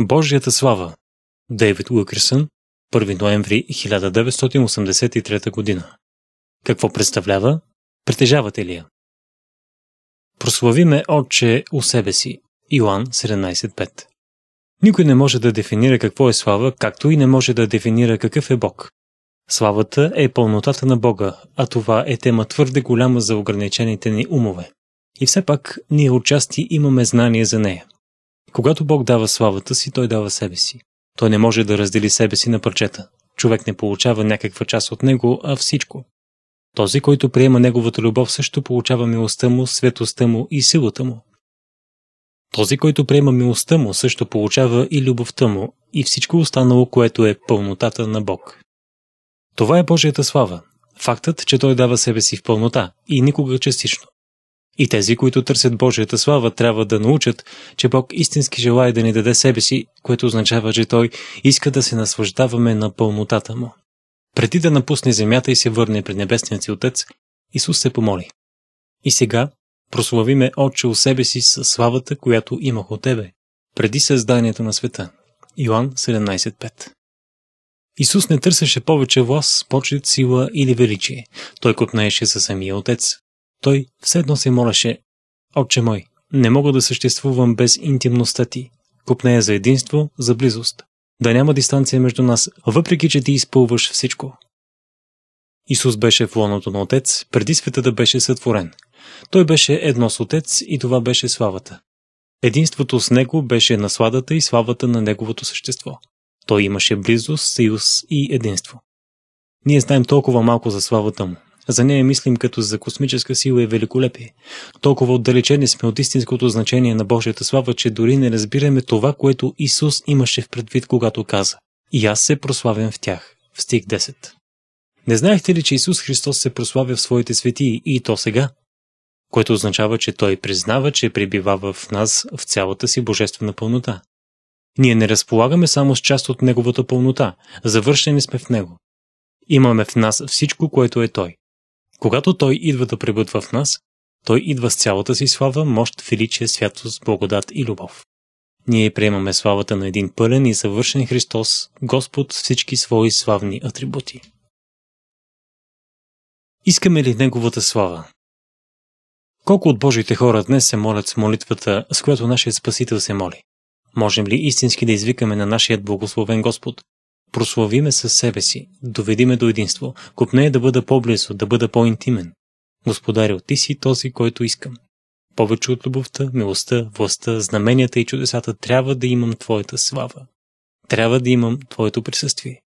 Божията слава Дейвид Уилкерсън 1 ноември 1983 година Какво представлява? Притежавате ли я? Прославиме Отче у себе си. Иоанн 17.5 Никой не може да дефинира какво е слава, както и не може да дефинира какъв е Бог. Славата е пълнотата на Бога, а това е тема твърде голяма за ограничените ни умове. И все пак ние отчасти имаме знание за нея. Когато Бог дава славата си, Той дава себе си. Той не може да раздели себе си на парчета. Човек не получава някаква част от Него, а всичко. Този, който приема Неговата любов, също получава милостта му, светостта му и силата му. Този, който приема милостта му, също получава и любовта му, и всичко останало, което е пълнотата на Бог. Това е Божията слава. Фактът, че Той дава себе си в пълнота и никога частично. И тези, които търсят Божията слава, трябва да научат, че Бог истински желая да ни даде себе си, което означава, че Той иска да се наслаждаваме на пълнотата Му. Преди да напусне земята и се върне при небесния си Отец, Исус се помоли. И сега прославиме Отче у себе си с славата, която имах от Тебе, преди създанието на света. Йоан 17.5 Исус не търсеше повече власт, почет, сила или величие. Той копнееше със самия Отец. Той все едно се молеше «Отче мой, не мога да съществувам без интимността ти. Купнея за единство, за близост. Да няма дистанция между нас, въпреки че ти изпълваш всичко». Исус беше в лоното на Отец, преди света да беше сътворен. Той беше едно с Отец и това беше славата. Единството с Него беше насладата и славата на Неговото същество. Той имаше близост, съюз и единство. Ние знаем толкова малко за славата му, за нея мислим като за космическа сила и великолепие. Толкова отдалечени сме от истинското значение на Божията слава, че дори не разбираме това, което Исус имаше в предвид, когато каза «И аз се прославям в тях» в стих 10. Не знаехте ли, че Исус Христос се прославя в своите светии и то сега? Което означава, че Той признава, че пребивава в нас в цялата си божествена пълнота. Ние не разполагаме само с част от Неговата пълнота, завършени сме в Него. Имаме в нас всичко, което е Той. Когато Той идва да пребъдва в нас, Той идва с цялата си слава, мощ, величие, святост, благодат и любов. Ние приемаме славата на един пълен и съвършен Христос, Господ всички свои славни атрибути. Искаме ли Неговата слава? Колко от Божите хора днес се молят с молитвата, с която нашия Спасител се моли? Можем ли истински да извикаме на нашият благословен Господ? прослави ме със себе си, доведи ме до единство, купне е да бъда по-близо, да бъда по-интимен. Господарил, ти си този, който искам. Повече от любовта, милостта, властта, знаменията и чудесата трябва да имам Твоята слава. Трябва да имам Твоето присъствие.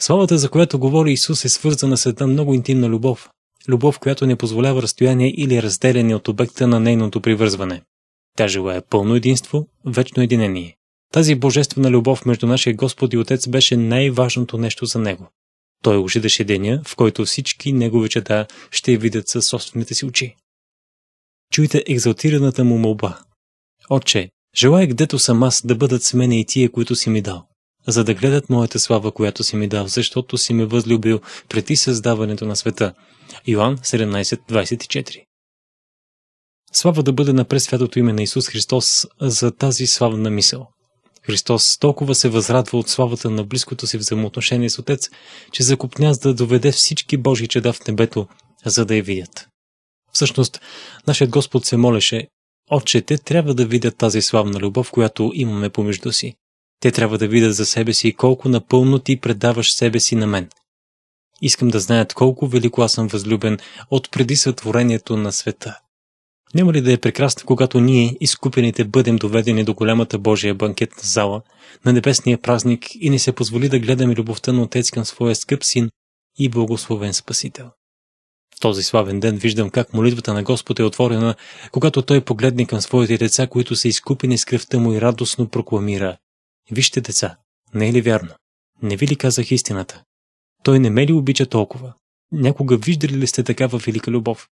Славата, за която говори Исус, е свързана с една много интимна любов. Любов, която не позволява разстояние или разделяне от обекта на нейното привързване. Тя желая пълно единство, вечно единение. Тази божествена любов между нашия Господ и Отец беше най-важното нещо за него. Той ожидаше деня, в който всички негови чета ще я видят със собствените си очи. Чуйте екзалтираната му молба. Отче, желая гдето съм аз да бъдат с мене и тие, които си ми дал, за да гледат моята слава, която си ми дал, защото си ме възлюбил преди създаването на света. Йоан 17.24 Слава да бъде на пресвятото име на Исус Христос за тази славна мисъл. Христос толкова се възрадва от славата на близкото си взаимоотношение с Отец, че закупня да доведе всички Божи чеда в небето, за да я видят. Всъщност, нашият Господ се молеше, Отче, те трябва да видят тази славна любов, която имаме помежду си. Те трябва да видят за себе си колко напълно ти предаваш себе си на мен. Искам да знаят колко велико аз съм възлюбен от преди сътворението на света. Няма ли да е прекрасно, когато ние, изкупените, бъдем доведени до голямата Божия банкетна зала, на небесния празник и не се позволи да гледаме любовта на Отец към своя скъп син и благословен Спасител? В този славен ден виждам как молитвата на Господ е отворена, когато Той погледне към своите деца, които са изкупени с кръвта му и радостно прокламира. Вижте деца, не е ли вярно? Не ви ли казах истината? Той не ме ли обича толкова? Някога виждали ли сте такава велика любов?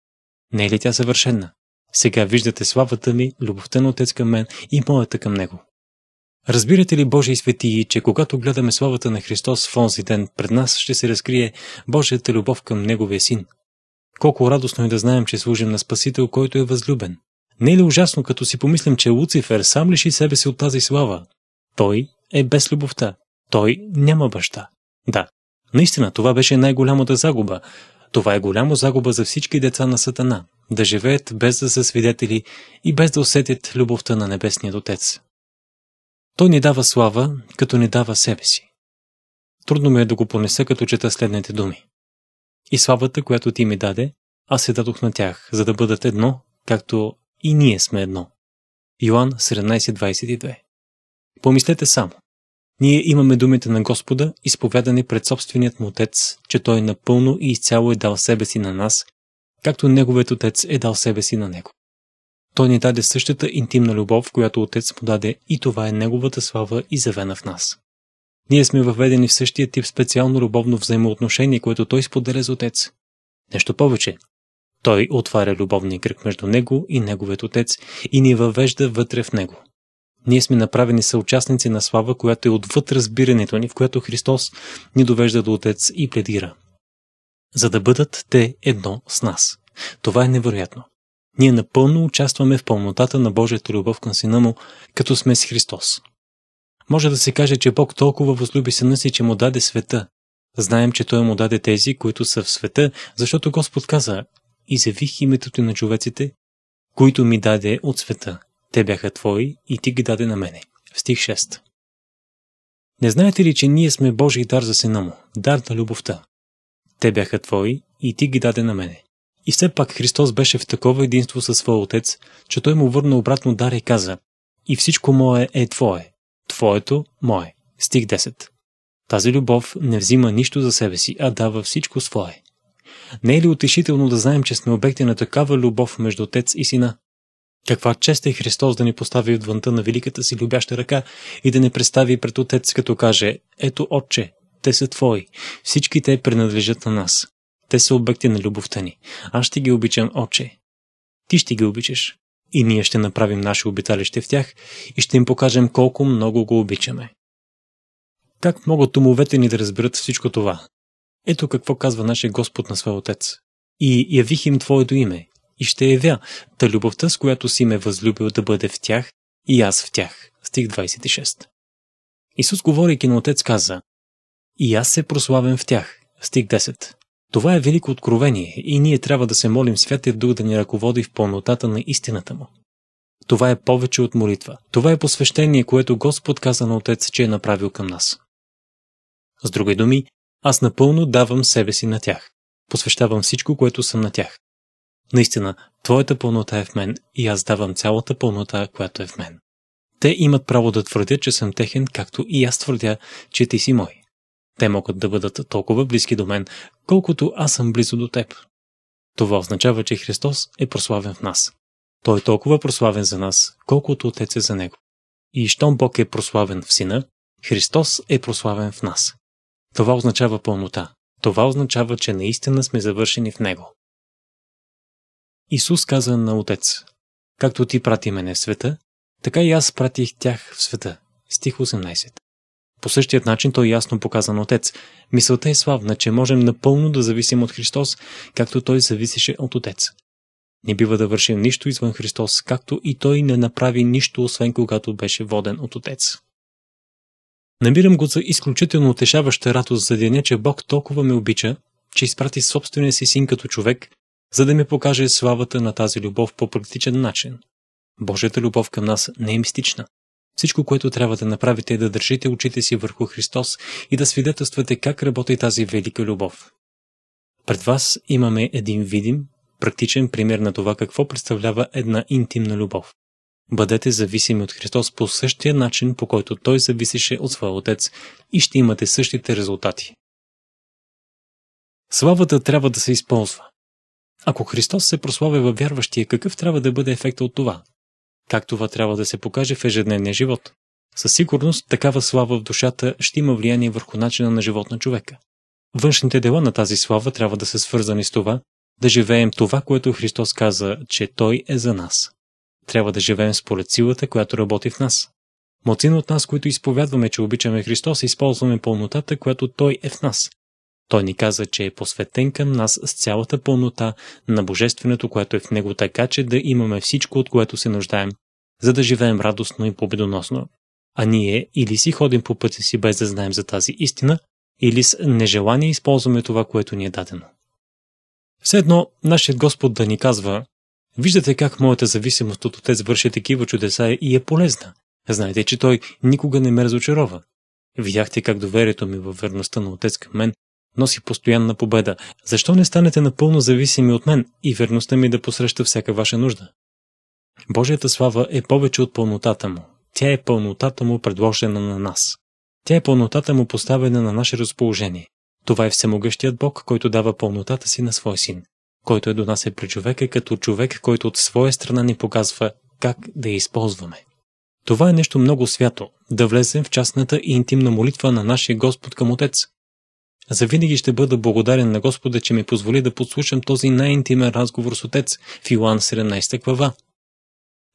Не е ли тя съвършена? Сега виждате славата ми, любовта на Отец към мен и моята към Него. Разбирате ли, Божии светии, че когато гледаме славата на Христос в онзи ден, пред нас ще се разкрие Божията любов към Неговия Син? Колко радостно е да знаем, че служим на Спасител, който е възлюбен. Не е ли ужасно, като си помислим, че Луцифер сам лиши себе си от тази слава? Той е без любовта. Той няма баща. Да, наистина това беше най-голямата загуба. Това е голяма загуба за всички деца на Сатана да живеят без да са свидетели и без да усетят любовта на Небесният Отец. Той ни дава слава, като ни дава себе си. Трудно ми е да го понеса, като чета следните думи. И славата, която ти ми даде, аз се дадох на тях, за да бъдат едно, както и ние сме едно. Йоан 17.22 Помислете само. Ние имаме думите на Господа, изповядани пред собственият му Отец, че Той напълно и изцяло е дал себе си на нас както неговият отец е дал себе си на него. Той ни даде същата интимна любов, която отец му даде и това е неговата слава и завена в нас. Ние сме въведени в същия тип специално любовно взаимоотношение, което той споделя с отец. Нещо повече. Той отваря любовния кръг между него и неговият отец и ни въвежда вътре в него. Ние сме направени съучастници на слава, която е отвъд разбирането ни, в която Христос ни довежда до Отец и пледира за да бъдат те едно с нас. Това е невероятно. Ние напълно участваме в пълнотата на Божията любов към Сина му, като сме с Христос. Може да се каже, че Бог толкова възлюби Сина си, че му даде света. Знаем, че Той му даде тези, които са в света, защото Господ каза «Изявих името ти на човеците, които ми даде от света. Те бяха твои и ти ги даде на мене». В стих 6. Не знаете ли, че ние сме Божий дар за Сина му, дар на любовта? Те бяха твои и ти ги даде на мене. И все пак Христос беше в такова единство със своя отец, че той му върна обратно дар и каза «И всичко мое е твое, твоето мое». Стих 10. Тази любов не взима нищо за себе си, а дава всичко свое. Не е ли утешително да знаем, че сме обекти на такава любов между отец и сина? Каква чест е Христос да ни постави отвънта на великата си любяща ръка и да не представи пред отец, като каже «Ето, отче, те са твои. Всички те принадлежат на нас. Те са обекти на любовта ни. Аз ще ги обичам, оче. Ти ще ги обичаш. И ние ще направим наше обиталище в тях и ще им покажем колко много го обичаме. Как могат умовете ни да разберат всичко това? Ето какво казва нашия Господ на своя Отец. И явих им Твоето име, и ще явя, та любовта, с която си ме възлюбил да бъде в тях, и аз в тях. Стих 26. Исус, говорейки на Отец, каза, и аз се прославям в тях. Стих 10. Това е велико откровение и ние трябва да се молим Святия Дух да ни ръководи в пълнотата на истината му. Това е повече от молитва. Това е посвещение, което Господ каза на Отец, че е направил към нас. С други думи, аз напълно давам себе си на тях. Посвещавам всичко, което съм на тях. Наистина, Твоята пълнота е в мен и аз давам цялата пълнота, която е в мен. Те имат право да твърдят, че съм техен, както и аз твърдя, че ти си мой. Те могат да бъдат толкова близки до мен, колкото аз съм близо до теб. Това означава, че Христос е прославен в нас. Той е толкова прославен за нас, колкото Отец е за Него. И щом Бог е прославен в Сина, Христос е прославен в нас. Това означава пълнота. Това означава, че наистина сме завършени в Него. Исус каза на Отец, както ти прати мене в света, така и аз пратих тях в света. Стих 18. По същият начин той ясно показан Отец. Мисълта е славна, че можем напълно да зависим от Христос, както той зависеше от Отец. Не бива да вършим нищо извън Христос, както и той не направи нищо, освен когато беше воден от Отец. Намирам го за изключително утешаваща радост за деня, че Бог толкова ме обича, че изпрати собствения си син като човек, за да ми покаже славата на тази любов по практичен начин. Божията любов към нас не е мистична. Всичко, което трябва да направите е да държите очите си върху Христос и да свидетелствате как работи тази велика любов. Пред вас имаме един видим, практичен пример на това какво представлява една интимна любов. Бъдете зависими от Христос по същия начин, по който Той зависеше от своя Отец и ще имате същите резултати. Славата трябва да се използва. Ако Христос се прославя във вярващия, какъв трябва да бъде ефекта от това? Как това трябва да се покаже в ежедневния живот? Със сигурност такава слава в душата ще има влияние върху начина на живот на човека. Външните дела на тази слава трябва да са свързани с това, да живеем това, което Христос каза, че Той е за нас. Трябва да живеем според силата, която работи в нас. Мълцин от нас, които изповядваме, че обичаме Христос, използваме пълнотата, която Той е в нас, той ни каза, че е посветен към нас с цялата пълнота на Божественото, което е в него, така че да имаме всичко, от което се нуждаем, за да живеем радостно и победоносно. А ние или си ходим по пътя си без да знаем за тази истина, или с нежелание използваме това, което ни е дадено. Все едно, нашият Господ да ни казва, виждате как моята зависимост от Отец върши такива чудеса и е полезна. Знаете, че Той никога не ме разочарова. Видяхте как доверието ми във верността на Отец към мен носи постоянна победа. Защо не станете напълно зависими от мен и верността ми да посреща всяка ваша нужда? Божията слава е повече от пълнотата му. Тя е пълнотата му предложена на нас. Тя е пълнотата му поставена на наше разположение. Това е всемогъщият Бог, който дава пълнотата си на свой син, който е е при човека като човек, който от своя страна ни показва как да я използваме. Това е нещо много свято, да влезем в частната и интимна молитва на нашия Господ към Отец, Завинаги ще бъда благодарен на Господа, че ми позволи да подслушам този най-интимен разговор с отец в Иоанн 17 глава.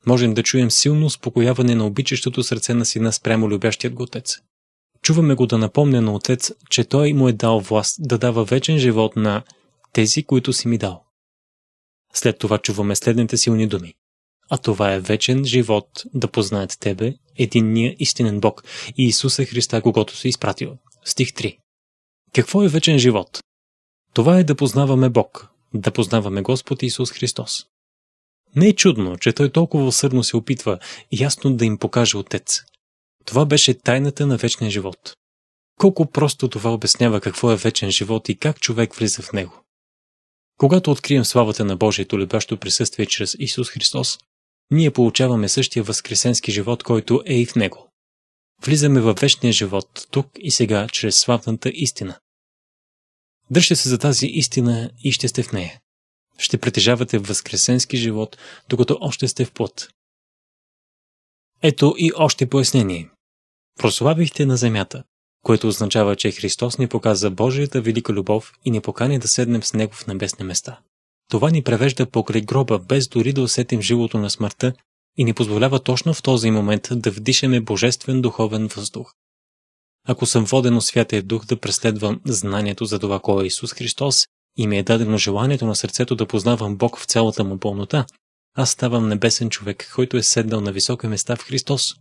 Можем да чуем силно успокояване на обичащото сърце на сина спрямо любящият го отец. Чуваме го да напомня на отец, че той му е дал власт да дава вечен живот на тези, които си ми дал. След това чуваме следните силни думи. А това е вечен живот да познаят Тебе, единния истинен Бог и Исуса Христа, когато си изпратил. Стих 3 какво е вечен живот? Това е да познаваме Бог, да познаваме Господ Исус Христос. Не е чудно, че той толкова усърдно се опитва ясно да им покаже Отец. Това беше тайната на вечния живот. Колко просто това обяснява какво е вечен живот и как човек влиза в него. Когато открием славата на Божието любящо присъствие чрез Исус Христос, ние получаваме същия възкресенски живот, който е и в него. Влизаме във вечния живот, тук и сега, чрез славната истина. Дръжте се за тази истина и ще сте в нея. Ще притежавате възкресенски живот, докато още сте в плът. Ето и още пояснение. Прославихте на земята, което означава, че Христос ни показа Божията велика любов и ни покани да седнем с Него в небесни места. Това ни превежда покрай гроба, без дори да усетим живото на смъртта и ни позволява точно в този момент да вдишаме божествен духовен въздух. Ако съм воден от Святия Дух да преследвам знанието за това кой е Исус Христос и ми е дадено желанието на сърцето да познавам Бог в цялата му пълнота, аз ставам небесен човек, който е седнал на високи места в Христос.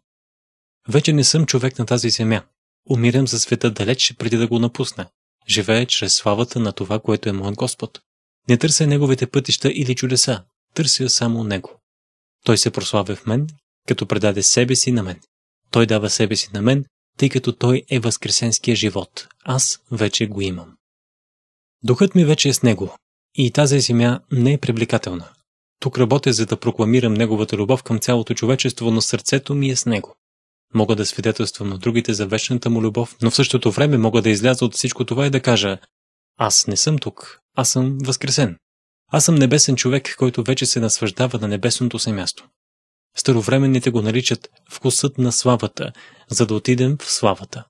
Вече не съм човек на тази земя. Умирам за света далеч преди да го напусна. Живея чрез славата на това, което е моят Господ. Не търся неговите пътища или чудеса, търся само него. Той се прославя в мен, като предаде себе си на мен. Той дава себе си на мен, тъй като Той е възкресенския живот. Аз вече го имам. Духът ми вече е с Него и тази земя не е привлекателна. Тук работя, за да прокламирам Неговата любов към цялото човечество, но сърцето ми е с Него. Мога да свидетелствам на другите за вечната му любов, но в същото време мога да изляза от всичко това и да кажа «Аз не съм тук, аз съм възкресен». Аз съм небесен човек, който вече се наслаждава на небесното си място. Старовременните го наричат вкусът на славата, за да отидем в славата.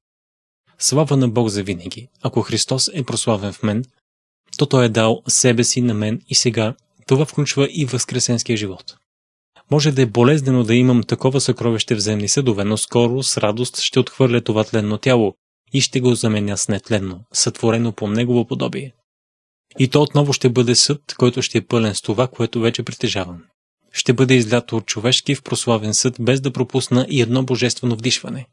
Слава на Бог за винаги. Ако Христос е прославен в мен, то Той е дал себе си на мен и сега това включва и възкресенския живот. Може да е болезнено да имам такова съкровище в земни съдове, но скоро с радост ще отхвърля това тленно тяло и ще го заменя с нетленно, сътворено по Негово подобие. И то отново ще бъде съд, който ще е пълен с това, което вече притежавам. Ще бъде излято от човешки в прославен съд, без да пропусна и едно божествено вдишване.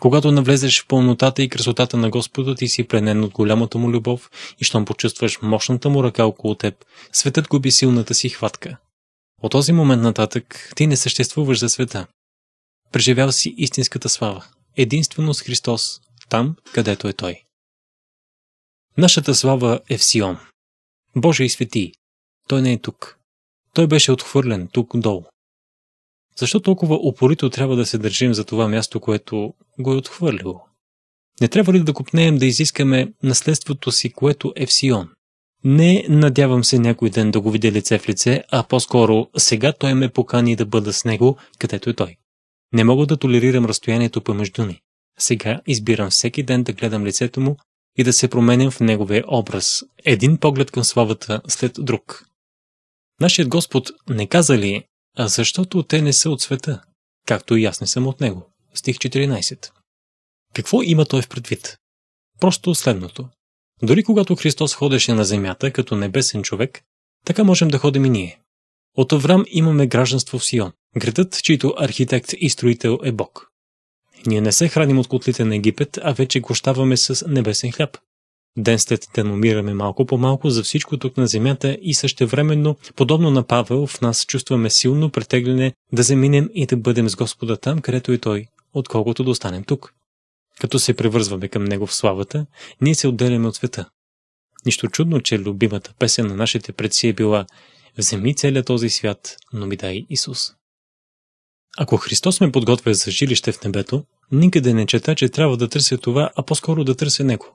Когато навлезеш в пълнотата и красотата на Господа, ти си пленен от голямата му любов и щом почувстваш мощната му ръка около теб, светът губи силната си хватка. От този момент нататък ти не съществуваш за света. Преживял си истинската слава, единствено с Христос, там, където е Той. Нашата слава е в Сион. Боже и свети, той не е тук. Той беше отхвърлен тук долу. Защо толкова упорито трябва да се държим за това място, което го е отхвърлило? Не трябва ли да купнеем да изискаме наследството си, което е в Сион? Не надявам се някой ден да го видя лице в лице, а по-скоро сега той ме покани да бъда с него, където е той. Не мога да толерирам разстоянието помежду ни. Сега избирам всеки ден да гледам лицето му и да се променим в Неговия образ, един поглед към славата след друг. Нашият Господ не каза ли, а защото те не са от света, както и аз не съм от него. Стих 14. Какво има той в предвид? Просто следното. Дори когато Христос ходеше на земята като небесен човек, така можем да ходим и ние. От Аврам имаме гражданство в Сион, градът, чийто архитект и строител е Бог. Ние не се храним от котлите на Египет, а вече гощаваме с небесен хляб. Ден след ден умираме малко по малко за всичко тук на земята и същевременно, подобно на Павел, в нас чувстваме силно претегляне да заминем и да бъдем с Господа там, където и е Той, отколкото да останем тук. Като се превързваме към Него в славата, ние се отделяме от света. Нищо чудно, че любимата песен на нашите предци е била «Вземи целият този свят, но ми дай Исус». Ако Христос ме подготвя за жилище в небето, никъде не чета, че трябва да търся това, а по-скоро да търся Него.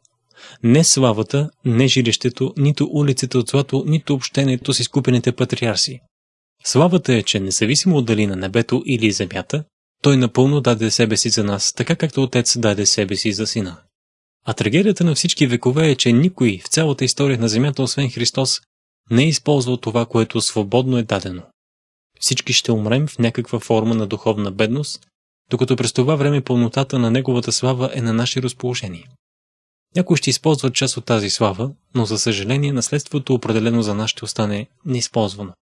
Не славата, не жилището, нито улицата от злато, нито общението с изкупените патриарси. Славата е, че независимо от дали на небето или земята, той напълно даде себе си за нас, така както отец даде себе си за сина. А трагедията на всички векове е, че никой в цялата история на земята, освен Христос, не е използвал това, което свободно е дадено всички ще умрем в някаква форма на духовна бедност, докато през това време пълнотата на Неговата слава е на наше разположение. Някои ще използват част от тази слава, но за съжаление наследството определено за нас ще остане неизползвано.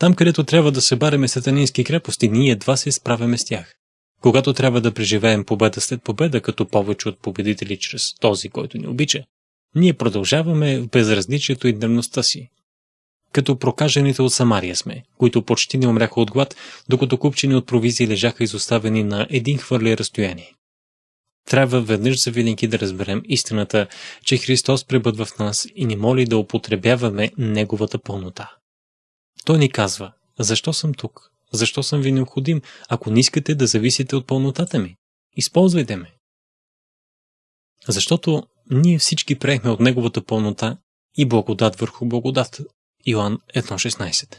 Там, където трябва да събареме сатанински крепости, ние едва се справяме с тях. Когато трябва да преживеем победа след победа, като повече от победители чрез този, който ни обича, ние продължаваме в безразличието и дневността си, като прокажените от Самария сме, които почти не умряха от глад, докато купчени от провизии лежаха изоставени на един хвърли разстояние. Трябва веднъж за винаги да разберем истината, че Христос пребъдва в нас и ни моли да употребяваме Неговата пълнота. Той ни казва, защо съм тук, защо съм ви необходим, ако не искате да зависите от пълнотата ми. Използвайте ме. Защото ние всички приехме от Неговата пълнота и благодат върху благодат, Иоанн 1.16.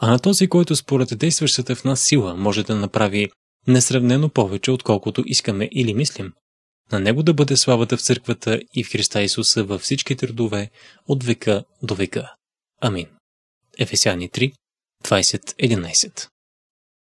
А на този, който според действащата в нас сила може да направи несравнено повече, отколкото искаме или мислим, на него да бъде славата в църквата и в Христа Исуса във всички родове от века до века. Амин. Ефесяни 3, 20, 11